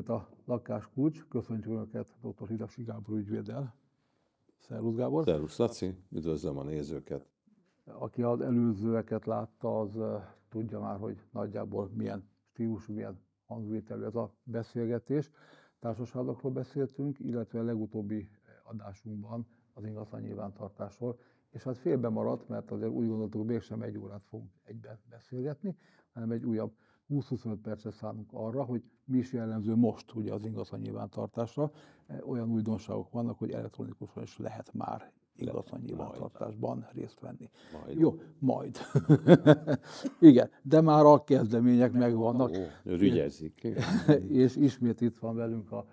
ismét a lakáskulcs. Köszöntjük Önöket dr. Hidasi Gábor ügyvéddel. Szervusz Gábor. Szervusz Laci, üdvözlöm a nézőket. Aki az előzőeket látta, az tudja már, hogy nagyjából milyen stílusú, milyen hangvételű ez a beszélgetés. Társaságokról beszéltünk, illetve a legutóbbi adásunkban az ingatlan nyilvántartásról, és hát félbe maradt, mert azért úgy gondoltuk, mégsem egy órát fogunk egyben beszélgetni, hanem egy újabb 20-25 percet szánunk arra, hogy mi is jellemző most ugye az ingatlan nyilvántartásra. E, olyan újdonságok vannak, hogy elektronikusan is lehet már ingatlan nyilvántartásban majd. részt venni. Majd. Jó, majd. Igen, de már a kezdemények megvannak. Rügyezik. és ismét itt van velünk a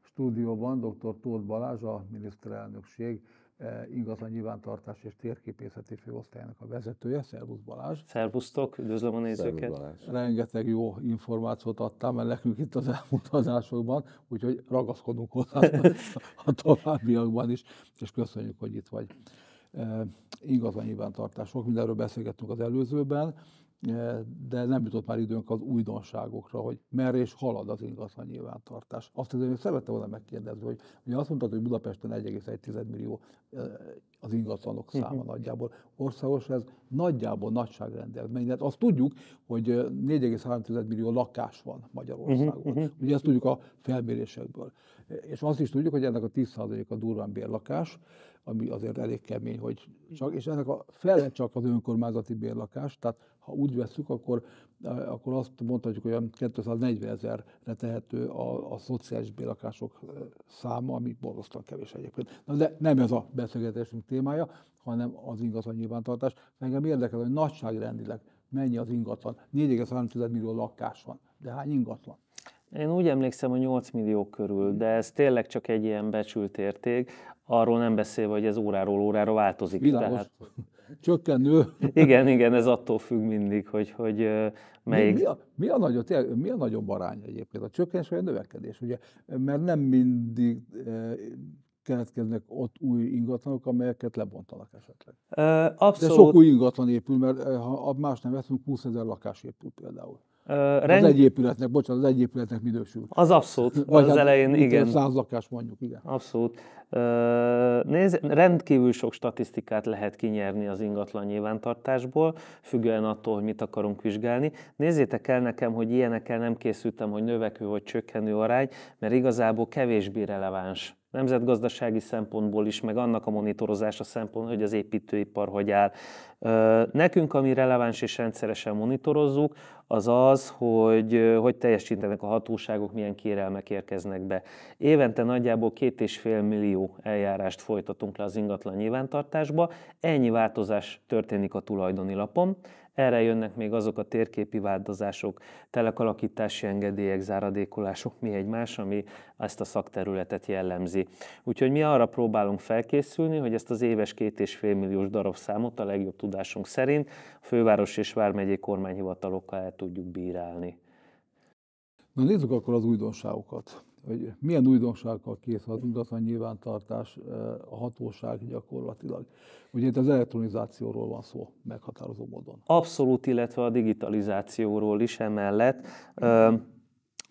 stúdióban dr. Tóth Balázs, a miniszterelnökség E, ingatlan nyilvántartás és térképészeti főosztályának a vezetője. Szervusz Balázs! Szervusztok, üdvözlöm a nézőket! Rengeteg jó információt adtál, mert nekünk itt az elmúlt adásokban, úgyhogy ragaszkodunk hozzá a továbbiakban is, és köszönjük, hogy itt vagy. E, ingatlan nyilvántartások, mindenről beszélgettünk az előzőben, de nem jutott már időnk az újdonságokra, hogy merre és halad az ingatlan nyilvántartás. Azt azért szerette volna megkérdezni, hogy ugye azt mondtad, hogy Budapesten 1,1 millió az ingatlanok mhm. száma nagyjából. Országos ez nagyjából nagyságrendel. Hát azt tudjuk, hogy 4,3 millió lakás van Magyarországon. Mhm, mhm. Ugye ezt tudjuk a felmérésekből. És azt is tudjuk, hogy ennek a 10%-a durván bérlakás, ami azért elég kemény, hogy csak, és ennek a fele csak az önkormányzati bérlakás, tehát ha úgy veszük, akkor, eh, akkor azt mondhatjuk, hogy olyan 240 ezerre tehető a, a szociális bérlakások eh, száma, ami borzasztóan kevés egyébként. Na de nem ez a beszélgetésünk témája, hanem az ingatlan nyilvántartás. Engem érdekel, hogy nagyságrendileg mennyi az ingatlan. 4,3 millió lakás van, de hány ingatlan? Én úgy emlékszem, hogy 8 millió körül, hmm. de ez tényleg csak egy ilyen becsült érték, arról nem beszélve, hogy ez óráról órára változik. Világos. Tehát... Csökkenő. Igen, igen, ez attól függ mindig, hogy, hogy melyik... Mi, mi, a, mi, a nagyobb, mi a nagyobb arány egyébként? A csökkenés vagy a növekedés? Ugye? Mert nem mindig keletkeznek ott új ingatlanok, amelyeket lebontanak esetleg. Abszolút. De sok új ingatlan épül, mert ha más nem veszünk, 20 ezer lakás épül például. Uh, rend... Az egy épületnek, bocsánat, az egy épületnek minősült. Az abszolút, Vagy az hát elején, igen. Száz lakás mondjuk, igen. Abszolút. Uh, nézz, rendkívül sok statisztikát lehet kinyerni az ingatlan nyilvántartásból, függően attól, hogy mit akarunk vizsgálni. Nézzétek el nekem, hogy ilyenekkel nem készültem, hogy növekvő vagy csökkenő arány, mert igazából kevésbé releváns nemzetgazdasági szempontból is, meg annak a monitorozása szempont, hogy az építőipar hogy áll. Nekünk, ami releváns és rendszeresen monitorozzuk, az az, hogy hogy teljesítenek a hatóságok, milyen kérelmek érkeznek be. Évente nagyjából két és fél millió eljárást folytatunk le az ingatlan nyilvántartásba. Ennyi változás történik a tulajdoni lapon. Erre jönnek még azok a térképi változások, telekalakítási engedélyek, záradékolások, mi egymás, ami ezt a szakterületet jellemzi. Úgyhogy mi arra próbálunk felkészülni, hogy ezt az éves két és fél milliós darabszámot a legjobb tudásunk szerint a főváros és vármegyei kormányhivatalokkal el tudjuk bírálni. Na nézzük akkor az újdonságokat hogy milyen újdonsággal kész az ingatlan nyilvántartás eh, a hatóság gyakorlatilag. Ugye itt az elektronizációról van szó meghatározó módon. Abszolút, illetve a digitalizációról is emellett. Eh,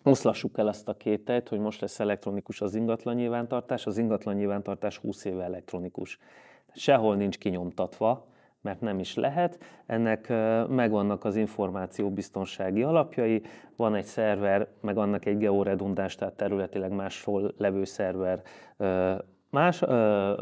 Oszlassuk el azt a kételyt, hogy most lesz elektronikus az ingatlan nyilvántartás. Az ingatlan nyilvántartás 20 éve elektronikus. Sehol nincs kinyomtatva, mert nem is lehet. Ennek megvannak az információbiztonsági alapjai, van egy szerver, meg annak egy georedundás, tehát területileg máshol levő szerver más ö,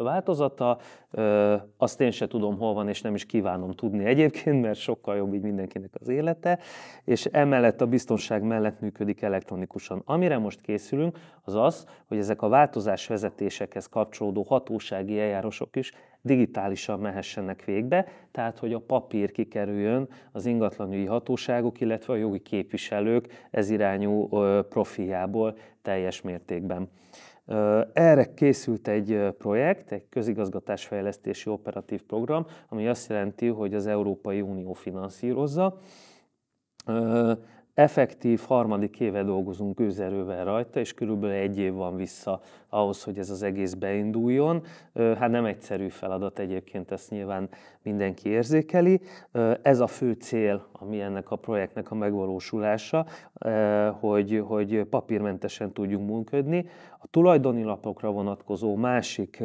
változata, ö, azt én se tudom, hol van, és nem is kívánom tudni egyébként, mert sokkal jobb így mindenkinek az élete, és emellett a biztonság mellett működik elektronikusan. Amire most készülünk, az az, hogy ezek a változás vezetésekhez kapcsolódó hatósági eljárások is digitálisan mehessenek végbe, tehát hogy a papír kikerüljön az ingatlanügyi hatóságok, illetve a jogi képviselők ez irányú profiából teljes mértékben. Erre készült egy projekt, egy közigazgatásfejlesztési operatív program, ami azt jelenti, hogy az Európai Unió finanszírozza effektív harmadik éve dolgozunk őzerővel rajta, és körülbelül egy év van vissza ahhoz, hogy ez az egész beinduljon. Hát nem egyszerű feladat egyébként, ezt nyilván mindenki érzékeli. Ez a fő cél, ami ennek a projektnek a megvalósulása, hogy, hogy papírmentesen tudjunk működni. A tulajdoni lapokra vonatkozó másik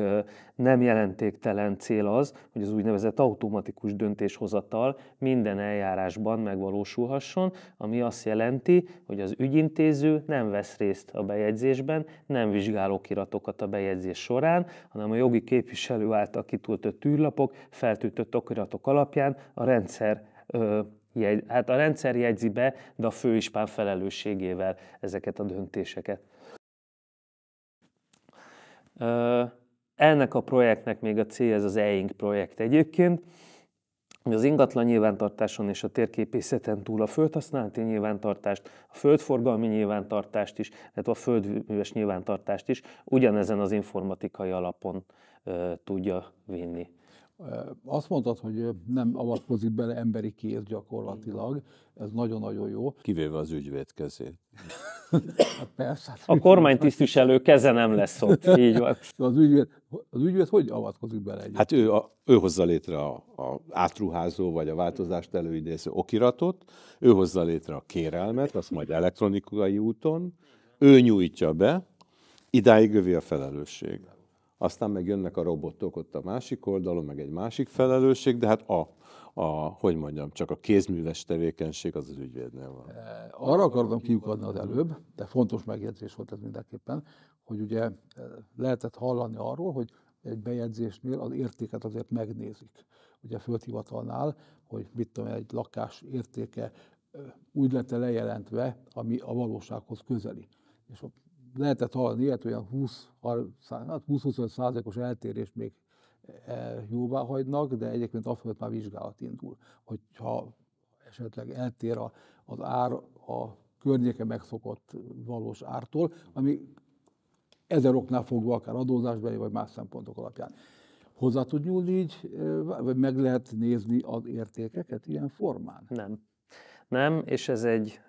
nem jelentéktelen cél az, hogy az úgynevezett automatikus döntéshozatal minden eljárásban megvalósulhasson, ami azt azt jelenti, hogy az ügyintéző nem vesz részt a bejegyzésben, nem vizsgál okiratokat a bejegyzés során, hanem a jogi képviselő által kitöltött űrlapok, feltűtött okiratok alapján a rendszer ö, jegy, hát a rendszer jegyzi be, de a főispán felelősségével ezeket a döntéseket. Ö, ennek a projektnek még a célja ez az EINK projekt egyébként az ingatlan nyilvántartáson és a térképészeten túl a földhasználati nyilvántartást, a földforgalmi nyilvántartást is, illetve a földműves nyilvántartást is ugyanezen az informatikai alapon ö, tudja vinni azt mondtad, hogy nem avatkozik bele emberi kéz gyakorlatilag, ez nagyon-nagyon jó. Kivéve az ügyvéd kezét. Hát persze. A tisztviselő keze nem lesz ott, így van. Az ügyvéd, az ügyvéd hogy avatkozik bele? Egyet? Hát ő, a, ő hozza létre a, a átruházó vagy a változást előidéző okiratot, ő hozza létre a kérelmet, azt majd elektronikai úton, ő nyújtja be, idáig övi a felelősség. Aztán meg jönnek a robotok ott a másik oldalon, meg egy másik felelősség, de hát a, a hogy mondjam, csak a kézműves tevékenység az az ügyvédnél van. E, arra akartam kiukadni az előbb, de fontos megjegyzés volt ez mindenképpen, hogy ugye e, lehetett hallani arról, hogy egy bejegyzésnél az értéket azért megnézik. Ugye a földhivatalnál, hogy mit tudom, egy lakás értéke e, úgy lett lejelentve, ami a valósághoz közeli. És lehetett hallani ilyet, olyan hát 20-25 százalékos eltérést még e, jóvá hagynak, de egyébként a már vizsgálat indul. Hogyha esetleg eltér a, az ár a környéke megszokott valós ártól, ami ezer oknál fogva, akár adózásbeli vagy más szempontok alapján. Hozzá tud nyúlni így, e, vagy meg lehet nézni az értékeket ilyen formán? Nem nem, és ez egy,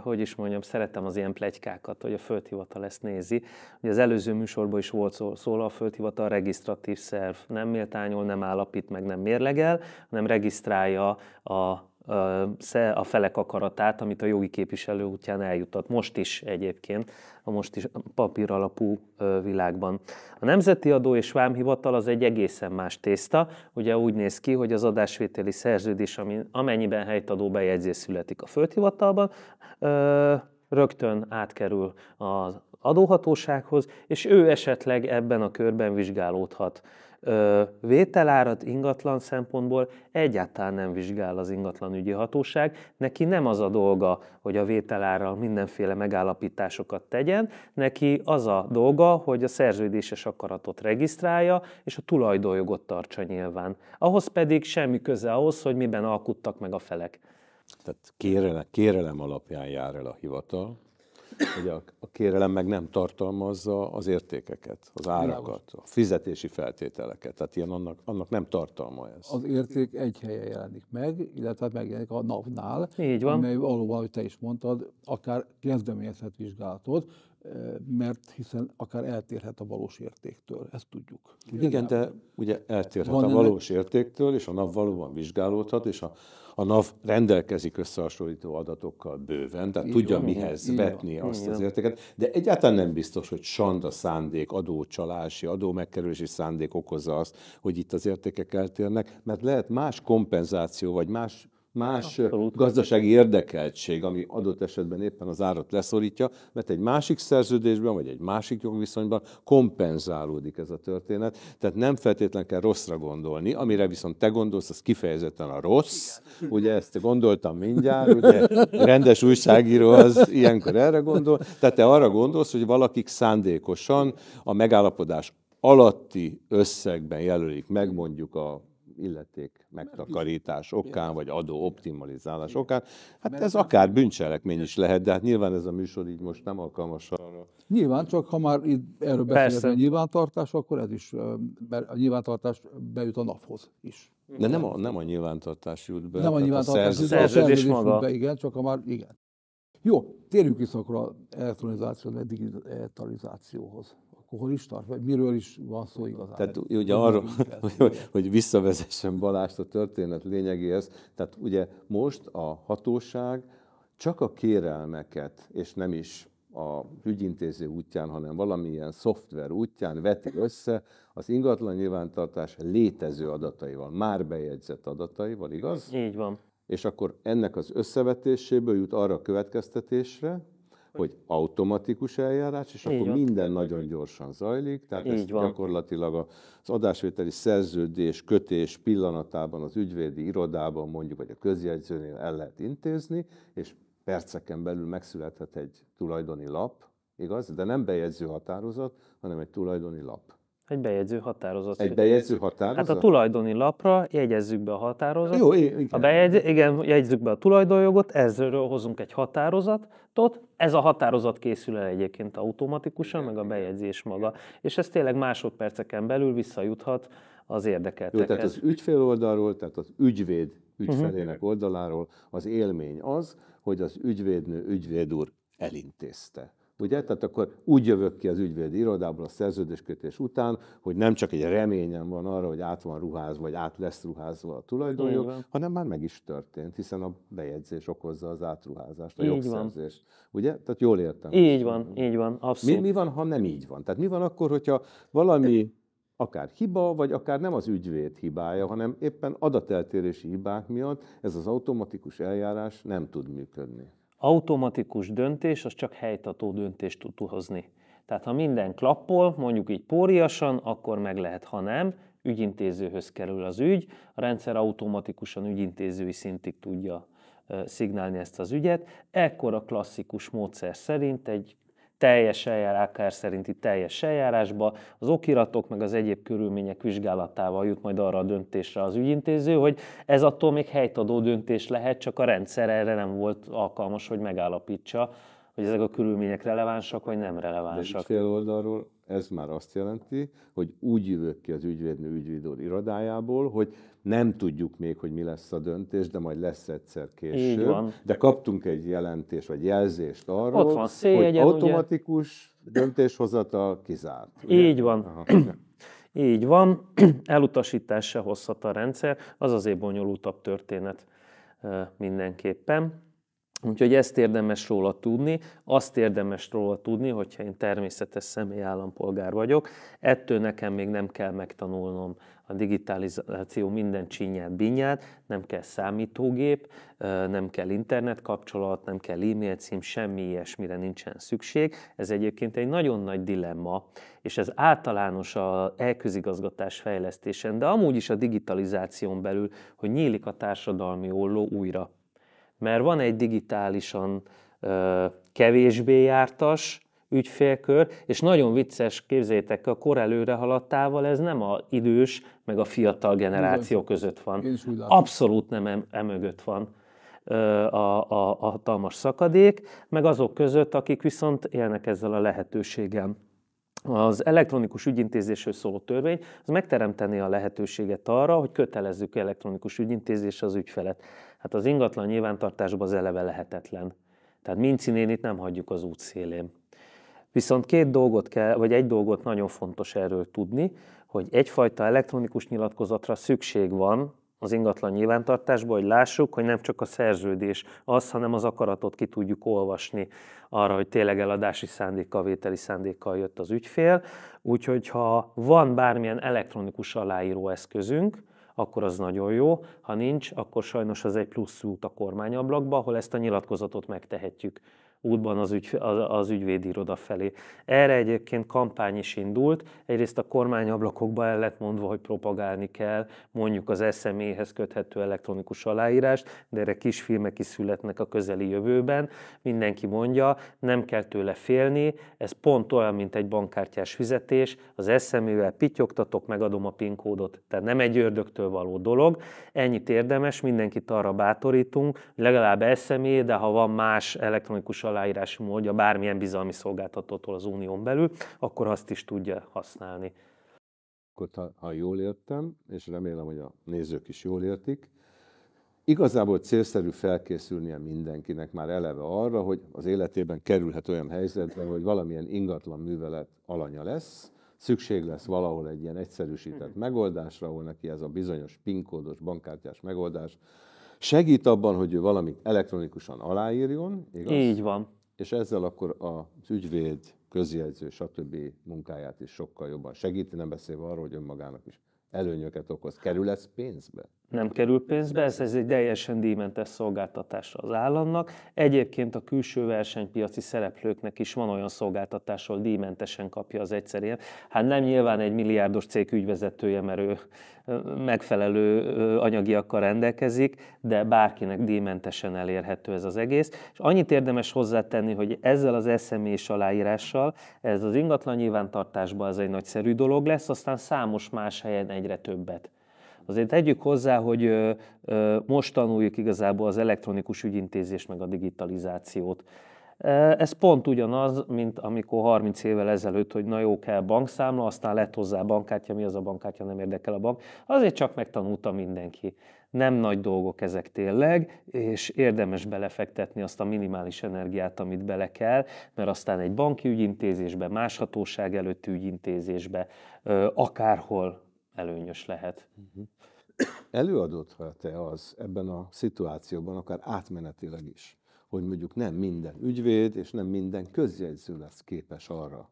hogy is mondjam, szeretem az ilyen plegykákat, hogy a földhivatal ezt nézi. Ugye az előző műsorban is volt szó, szó a földhivatal regisztratív szerv, nem méltányol, nem állapít, meg nem mérlegel, hanem regisztrálja a a felek akaratát, amit a jogi képviselő útján eljutott. Most is egyébként, a most is papír alapú világban. A Nemzeti Adó és Vámhivatal az egy egészen más tészta. Ugye úgy néz ki, hogy az adásvételi szerződés, amennyiben helytadó bejegyzés születik a földhivatalban, rögtön átkerül az adóhatósághoz, és ő esetleg ebben a körben vizsgálódhat vételárat ingatlan szempontból egyáltalán nem vizsgál az ingatlanügyi hatóság. Neki nem az a dolga, hogy a vételárral mindenféle megállapításokat tegyen, neki az a dolga, hogy a szerződéses akaratot regisztrálja, és a tulajdonjogot tartsa nyilván. Ahhoz pedig semmi köze ahhoz, hogy miben alkuttak meg a felek. Tehát kérelem, kérelem alapján jár el a hivatal, hogy a, a kérelem meg nem tartalmazza az értékeket, az árakat, a fizetési feltételeket. Tehát ilyen annak, annak nem tartalma ez. Az érték egy helyen jelenik meg, illetve hát megjelenik a NAV-nál. Így van. Amely valóban, ahogy te is mondtad, akár kezdeményezhet vizsgálatot, mert hiszen akár eltérhet a valós értéktől, ezt tudjuk. Ugye? Igen, de ugye eltérhet Van a valós ennek... értéktől, és a NAV valóban vizsgálódhat, és a, a NAV rendelkezik összehasonlító adatokkal bőven, tehát így tudja van, mihez így vetni van. azt az értéket, de egyáltalán nem biztos, hogy sanda szándék, adócsalási, adómegkerülési szándék okozza azt, hogy itt az értékek eltérnek, mert lehet más kompenzáció, vagy más más Abszolút. gazdasági érdekeltség, ami adott esetben éppen az árat leszorítja, mert egy másik szerződésben, vagy egy másik jogviszonyban kompenzálódik ez a történet. Tehát nem feltétlenül kell rosszra gondolni, amire viszont te gondolsz, az kifejezetten a rossz. Igen. Ugye ezt gondoltam mindjárt, ugye rendes újságíró az ilyenkor erre gondol. Tehát te arra gondolsz, hogy valakik szándékosan a megállapodás alatti összegben jelölik meg mondjuk a illeték megtakarítás okán, vagy adó optimalizálás okán. Hát ez akár bűncselekmény is lehet, de hát nyilván ez a műsor így most nem alkalmas arra. Nyilván, csak ha már itt erről beszélünk nyilvántartás, akkor ez is, mert a nyilvántartás bejut a naphoz is. De nem a, nem a nyilvántartás jut be. Nem a nyilvántartás, a szerződés, a szerződés maga. Be, igen, csak ha már, igen. Jó, térjünk vissza akkor a elektronizációhoz, a digitalizációhoz tart, vagy miről is van szó igazán? Tehát ugye, ugye arról, hogy, hogy visszavezessen Balást a történet lényegéhez, tehát ugye most a hatóság csak a kérelmeket, és nem is a ügyintéző útján, hanem valamilyen szoftver útján veti össze az ingatlan nyilvántartás létező adataival, már bejegyzett adataival, igaz? Így van. És akkor ennek az összevetéséből jut arra a következtetésre, hogy automatikus eljárás, és Így akkor van. minden nagyon gyorsan zajlik, tehát Így ezt van. gyakorlatilag az adásvételi szerződés kötés pillanatában az ügyvédi irodában mondjuk, vagy a közjegyzőnél el lehet intézni, és perceken belül megszülethet egy tulajdoni lap, igaz? De nem bejegyző határozat, hanem egy tulajdoni lap. Egy bejegyző határozat. Egy bejegyző határozat? Hát a tulajdoni lapra jegyezzük be a határozatot. Jó, igen. A bejegyz, igen, jegyezzük be a tulajdonjogot, ezről hozunk egy határozatot, ez a határozat készül el egyébként automatikusan, meg a bejegyzés maga, és ez tényleg másodperceken belül visszajuthat az érdekeltekhez. Jó, tehát az ügyfél oldalról, tehát az ügyvéd ügyfelének uh-huh. oldaláról az élmény az, hogy az ügyvédnő ügyvéd úr elintézte Ugye? Tehát akkor úgy jövök ki az ügyvédi irodából a szerződéskötés után, hogy nem csak egy reményem van arra, hogy át van ruházva, vagy át lesz ruházva a tulajdonjog, hanem már meg is történt, hiszen a bejegyzés okozza az átruházást, a így jogszerzést. Van. Ugye? Tehát jól értem. Így van, mondani. így van, abszolút. Mi, mi van, ha nem így van? Tehát mi van akkor, hogyha valami akár hiba, vagy akár nem az ügyvéd hibája, hanem éppen adateltérési hibák miatt ez az automatikus eljárás nem tud működni automatikus döntés az csak helytató döntést tud hozni. Tehát ha minden klappol, mondjuk így póriasan, akkor meg lehet, ha nem, ügyintézőhöz kerül az ügy, a rendszer automatikusan ügyintézői szintig tudja szignálni ezt az ügyet. Ekkor a klasszikus módszer szerint egy teljes eljárás, szerinti teljes eljárásba, az okiratok meg az egyéb körülmények vizsgálatával jut majd arra a döntésre az ügyintéző, hogy ez attól még helytadó döntés lehet, csak a rendszer erre nem volt alkalmas, hogy megállapítsa, hogy ezek a körülmények relevánsak vagy nem relevánsak. De oldalról ez már azt jelenti, hogy úgy jövök ki az ügyvédnő ügyvéd irodájából, hogy nem tudjuk még, hogy mi lesz a döntés, de majd lesz egyszer később. De kaptunk egy jelentést, vagy jelzést arról, Ott van, hogy automatikus ugye? döntéshozatal kizárt. Ugye? Így van. Aha. Így van, elutasítás se hozhat a rendszer, az azért bonyolultabb történet mindenképpen. Úgyhogy ezt érdemes róla tudni, azt érdemes róla tudni, hogyha én természetes személy állampolgár vagyok, ettől nekem még nem kell megtanulnom a digitalizáció minden csinyát, binyát, nem kell számítógép, nem kell internetkapcsolat, nem kell e-mail cím, semmi ilyesmire nincsen szükség. Ez egyébként egy nagyon nagy dilemma, és ez általános a elközigazgatás fejlesztésen, de amúgy is a digitalizáción belül, hogy nyílik a társadalmi olló újra mert van egy digitálisan kevésbé jártas ügyfélkör, és nagyon vicces, képzétek, a kor előre haladtával ez nem a idős, meg a fiatal generáció között van. Abszolút nem emögött van a, a, a hatalmas szakadék, meg azok között, akik viszont élnek ezzel a lehetőséggel. Az elektronikus ügyintézésről szóló törvény az megteremteni a lehetőséget arra, hogy kötelezzük elektronikus ügyintézésre az ügyfelet. Hát az ingatlan nyilvántartásban az eleve lehetetlen. Tehát Minci itt nem hagyjuk az út szélén. Viszont két dolgot kell, vagy egy dolgot nagyon fontos erről tudni, hogy egyfajta elektronikus nyilatkozatra szükség van az ingatlan nyilvántartásban, hogy lássuk, hogy nem csak a szerződés az, hanem az akaratot ki tudjuk olvasni arra, hogy tényleg eladási szándékkal, vételi szándékkal jött az ügyfél. Úgyhogy ha van bármilyen elektronikus aláíró eszközünk, akkor az nagyon jó, ha nincs, akkor sajnos az egy plusz út a kormányablakba, ahol ezt a nyilatkozatot megtehetjük útban az, ügy, az, az ügyvédiroda felé. Erre egyébként kampány is indult, egyrészt a kormányablakokba el lett mondva, hogy propagálni kell mondjuk az SME-hez köthető elektronikus aláírást, de erre kis filmek is születnek a közeli jövőben, mindenki mondja, nem kell tőle félni, ez pont olyan, mint egy bankkártyás fizetés, az SME-vel pityogtatok, megadom a PIN kódot, tehát nem egy ördögtől való dolog, ennyit érdemes, mindenkit arra bátorítunk, legalább SME, de ha van más elektronikus aláírási módja bármilyen bizalmi szolgáltatótól az unión belül, akkor azt is tudja használni. Akkor ha, ha jól értem, és remélem, hogy a nézők is jól értik, igazából célszerű felkészülnie mindenkinek már eleve arra, hogy az életében kerülhet olyan helyzetbe, hogy valamilyen ingatlan művelet alanya lesz, szükség lesz valahol egy ilyen egyszerűsített mhm. megoldásra, ahol neki ez a bizonyos pinkódos bankkártyás megoldás segít abban, hogy ő valamit elektronikusan aláírjon, igaz? Így van. És ezzel akkor az ügyvéd, közjegyző, stb. munkáját is sokkal jobban segíti, nem beszélve arról, hogy önmagának is előnyöket okoz. Kerül ez pénzbe? nem kerül pénzbe, ez, ez egy teljesen díjmentes szolgáltatása az államnak. Egyébként a külső versenypiaci szereplőknek is van olyan szolgáltatás, ahol díjmentesen kapja az egyszerűen. Hát nem nyilván egy milliárdos cég ügyvezetője, mert ő megfelelő anyagiakkal rendelkezik, de bárkinek díjmentesen elérhető ez az egész. És annyit érdemes hozzátenni, hogy ezzel az eszemés aláírással, ez az ingatlan nyilvántartásban ez egy nagyszerű dolog lesz, aztán számos más helyen egyre többet Azért tegyük hozzá, hogy most tanuljuk igazából az elektronikus ügyintézést, meg a digitalizációt. Ez pont ugyanaz, mint amikor 30 évvel ezelőtt, hogy na jó, kell bankszámla, aztán lett hozzá bankkártya, mi az a bankkártya, nem érdekel a bank. Azért csak megtanulta mindenki. Nem nagy dolgok ezek tényleg, és érdemes belefektetni azt a minimális energiát, amit bele kell, mert aztán egy banki ügyintézésbe, más hatóság előtti ügyintézésbe, akárhol előnyös lehet. Mhm. előadott huh e az ebben a szituációban, akár átmenetileg is, hogy mondjuk nem minden ügyvéd és nem minden közjegyző lesz képes arra,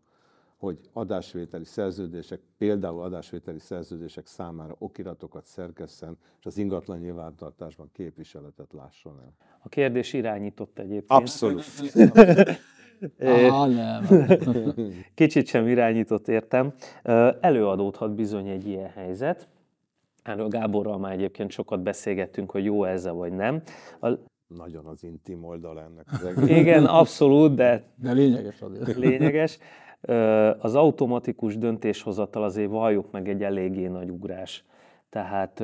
hogy adásvételi szerződések, például adásvételi szerződések számára okiratokat szerkesszen, és az ingatlan nyilvántartásban képviseletet lásson el. A kérdés irányított egyébként. Abszolút. Aha, nem. Kicsit sem irányított, értem. Előadódhat bizony egy ilyen helyzet. Erről Gáborral már egyébként sokat beszélgettünk, hogy jó ez vagy nem. A nagyon az intim oldal ennek az egész. Igen, abszolút, de... De lényeges azért. Lényeges. Az automatikus döntéshozatal azért valljuk meg egy eléggé nagy ugrás tehát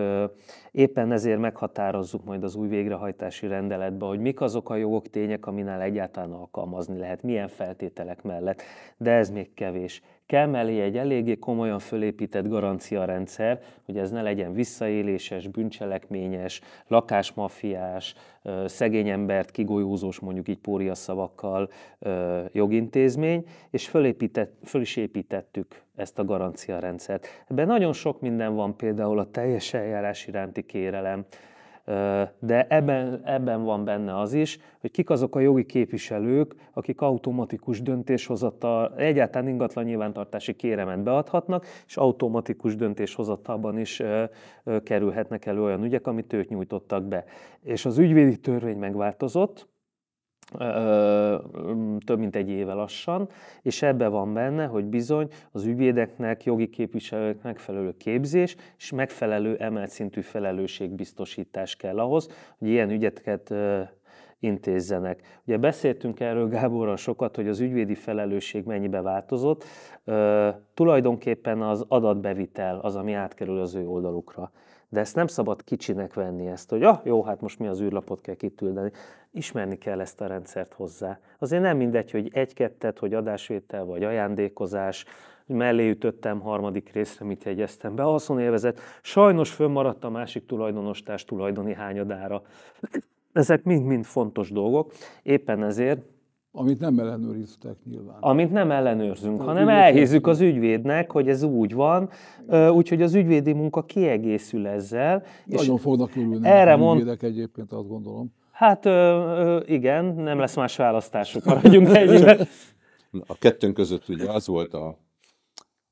éppen ezért meghatározzuk majd az új végrehajtási rendeletbe, hogy mik azok a jogok, tények, aminál egyáltalán alkalmazni lehet, milyen feltételek mellett, de ez még kevés kell mellé egy eléggé komolyan fölépített garanciarendszer, hogy ez ne legyen visszaéléses, bűncselekményes, lakásmafiás, szegény embert kigolyózós, mondjuk így pória szavakkal jogintézmény, és fölépített, föl is építettük ezt a garanciarendszert. Ebben nagyon sok minden van, például a teljes eljárás iránti kérelem, de ebben, ebben van benne az is, hogy kik azok a jogi képviselők, akik automatikus döntéshozattal, egyáltalán ingatlan nyilvántartási kéremet beadhatnak, és automatikus döntéshozatalban is kerülhetnek elő olyan ügyek, amit ők nyújtottak be. És az ügyvédi törvény megváltozott, több mint egy éve lassan, és ebbe van benne, hogy bizony az ügyvédeknek, jogi képviselőknek megfelelő képzés és megfelelő emelt szintű felelősségbiztosítás kell ahhoz, hogy ilyen ügyeteket intézzenek. Ugye beszéltünk erről Gáborral sokat, hogy az ügyvédi felelősség mennyibe változott. Tulajdonképpen az adatbevitel az, ami átkerül az ő oldalukra. De ezt nem szabad kicsinek venni ezt, hogy ah, jó, hát most mi az űrlapot kell kitüldeni. Ismerni kell ezt a rendszert hozzá. Azért nem mindegy, hogy egy-kettet, hogy adásvétel vagy ajándékozás, mellé ütöttem harmadik részre, mit jegyeztem be, a haszonélvezet. Sajnos fönnmaradt a másik tulajdonostás tulajdoni hányadára. Ezek mind-mind fontos dolgok. Éppen ezért amit nem ellenőriztek nyilván. Amit nem ellenőrzünk, hanem elhízzük az ügyvédnek, hogy ez úgy van, úgyhogy az ügyvédi munka kiegészül ezzel. Nagyon és fognak ülni erre a ügyvédek mond... egyébként, azt gondolom. Hát ö, ö, igen, nem lesz más választásuk, maradjunk egyébként. A kettőnk között ugye az volt a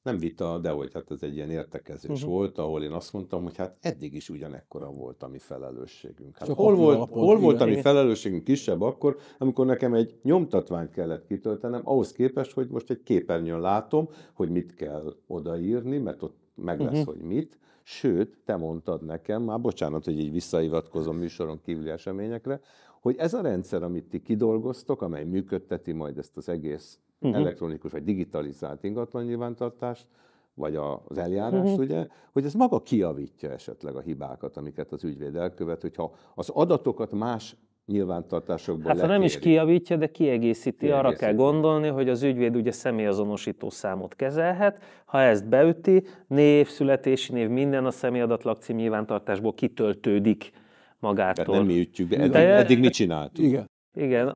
nem vita, de hogy hát ez egy ilyen értekezés uh-huh. volt, ahol én azt mondtam, hogy hát eddig is ugyanekkora volt a mi felelősségünk. Hát hol volt, napot, hol volt a mi felelősségünk kisebb akkor, amikor nekem egy nyomtatványt kellett kitöltenem, ahhoz képest, hogy most egy képernyőn látom, hogy mit kell odaírni, mert ott meg lesz, uh-huh. hogy mit. Sőt, te mondtad nekem, már bocsánat, hogy így visszaivatkozom műsoron kívüli eseményekre, hogy ez a rendszer, amit ti kidolgoztok, amely működteti majd ezt az egész uh-huh. elektronikus vagy digitalizált ingatlan nyilvántartást, vagy az eljárást, uh-huh. ugye, hogy ez maga kiavítja esetleg a hibákat, amiket az ügyvéd elkövet, hogyha az adatokat más nyilvántartásokból Hát ha nem is kiavítja, de kiegészíti. kiegészíti. Arra kell gondolni, hogy az ügyvéd ugye személyazonosító számot kezelhet, ha ezt beüti, név, születési név, minden a személyadat lakcím nyilvántartásból kitöltődik magától. Tehát nem mi ütjük be, eddig, de, eddig mit csináltuk. Igen. Igen,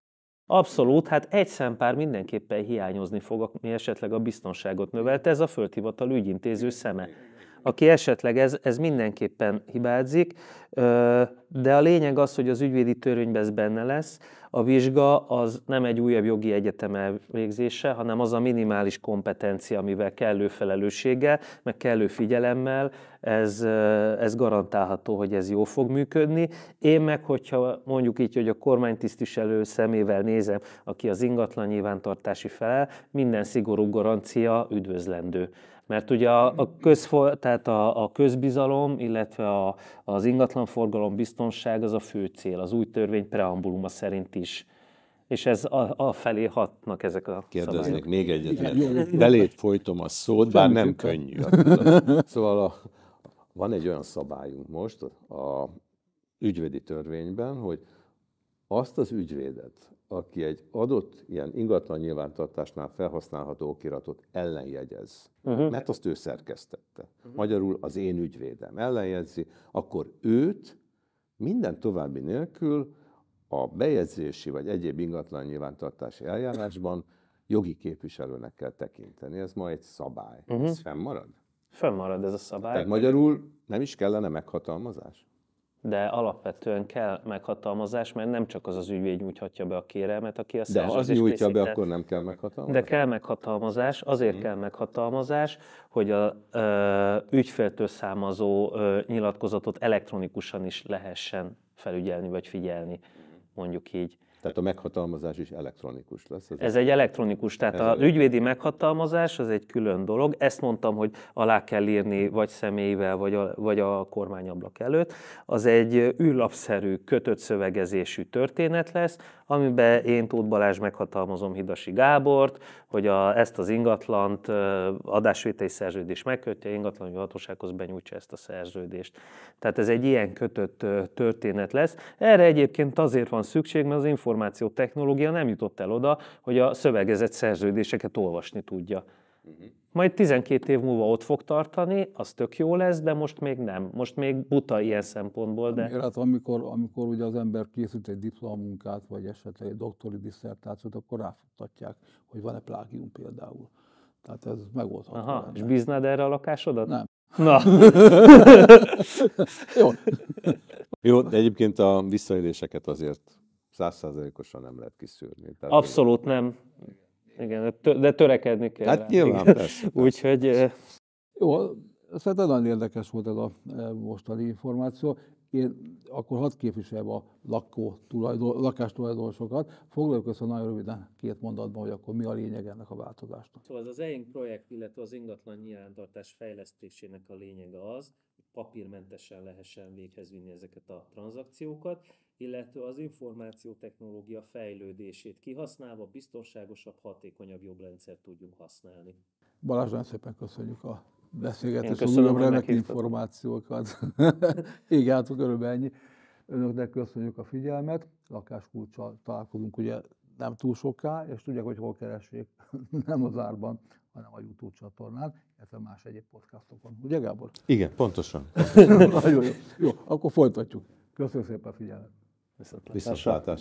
Abszolút, hát egy szempár mindenképpen hiányozni fog, ami esetleg a biztonságot növelte, ez a földhivatal ügyintéző szeme. Aki esetleg ez, ez mindenképpen hibázik, de a lényeg az, hogy az ügyvédi törvényben ez benne lesz, a vizsga az nem egy újabb jogi egyetem elvégzése, hanem az a minimális kompetencia, amivel kellő felelősséggel, meg kellő figyelemmel ez, eh, ez garantálható, hogy ez jó fog működni. Én meg, hogyha mondjuk így, hogy a kormánytisztviselő szemével nézem, aki az ingatlan nyilvántartási felel, minden szigorú garancia üdvözlendő. Mert ugye a, a, közfor, tehát a, a közbizalom, illetve a, az ingatlanforgalom biztonság az a fő cél, az új törvény preambuluma szerint is. És ez a, a felé hatnak ezek a Kérdeznék még egyet. Belét folytom a szót, bár nem könnyű. Szóval a, van egy olyan szabályunk most a ügyvédi törvényben, hogy azt az ügyvédet, aki egy adott ilyen ingatlan nyilvántartásnál felhasználható okiratot ellenjegyez, uh-huh. mert azt ő szerkesztette. Uh-huh. Magyarul az én ügyvédem ellenjegyzi, akkor őt minden további nélkül a bejegyzési vagy egyéb ingatlan nyilvántartási eljárásban jogi képviselőnek kell tekinteni. Ez ma egy szabály. Uh-huh. Ez mhm. fennmarad? Fennmarad ez a szabály. Tehát magyarul nem is kellene meghatalmazás? de alapvetően kell meghatalmazás, mert nem csak az az ügyvéd nyújthatja be a kérelmet, aki a De ha az nyújtja készített, be, akkor nem kell meghatalmazás? De kell meghatalmazás, azért hmm. kell meghatalmazás, hogy a ö, ügyféltől számazó ö, nyilatkozatot elektronikusan is lehessen felügyelni vagy figyelni, mhm. mondjuk így. Tehát a meghatalmazás is elektronikus lesz. Ez, ez egy elektronikus, tehát ez elektronikus. ügyvédi meghatalmazás az egy külön dolog. Ezt mondtam, hogy alá kell írni vagy személyvel, vagy a, vagy a kormányablak előtt. Az egy űrlapszerű, kötött szövegezésű történet lesz, amiben én Tóth Balázs meghatalmazom Hidasi Gábort, hogy a, ezt az ingatlant adásvételi szerződés megkötje, ingatlan hatósághoz benyújtsa ezt a szerződést. Tehát ez egy ilyen kötött történet lesz. Erre egyébként azért van szükség, mert az információ technológia nem jutott el oda, hogy a szövegezett szerződéseket olvasni tudja. Uh-huh majd 12 év múlva ott fog tartani, az tök jó lesz, de most még nem. Most még buta ilyen szempontból. De... Hát amikor, amikor ugye az ember készít egy diplomunkát, vagy esetleg egy doktori diszertációt, akkor ráfuttatják, hogy van-e plágium például. Tehát ez megoldható. Aha, lenne. és bíznád erre a lakásodat? Nem. Na. jó. jó, de egyébként a visszaéléseket azért százszázalékosan nem lehet kiszűrni. Tehát Abszolút nem igen, de törekedni kell. Hát rá. nyilván, igen. persze. persze. Úgyhogy... Jó, szerintem nagyon érdekes volt ez a e, mostani információ. Én akkor hadd képviselem a lakó tulajdon, lakástulajdonosokat. Foglaljuk össze nagyon röviden két mondatban, hogy akkor mi a lényeg ennek a változásnak. Szóval az az projekt, illetve az ingatlan nyilvántartás fejlesztésének a lényege az, hogy papírmentesen lehessen véghez vinni ezeket a tranzakciókat, illetve az információtechnológia fejlődését kihasználva biztonságosabb, hatékonyabb jobb rendszert tudjunk használni. Balázs, nagyon szépen köszönjük a beszélgetést, és újabb remek információkat. Igen, hát körülbelül ennyi. Önöknek köszönjük a figyelmet, lakáskulcsal találkozunk ugye nem túl soká, és tudják, hogy hol keressék, nem az árban, hanem a YouTube csatornán, illetve más egyéb podcastokon. Ugye Gábor? Igen, pontosan. Nagyon jó. Jó, akkor folytatjuk. Köszönöm szépen a figyelmet. Visam, Visam klātā.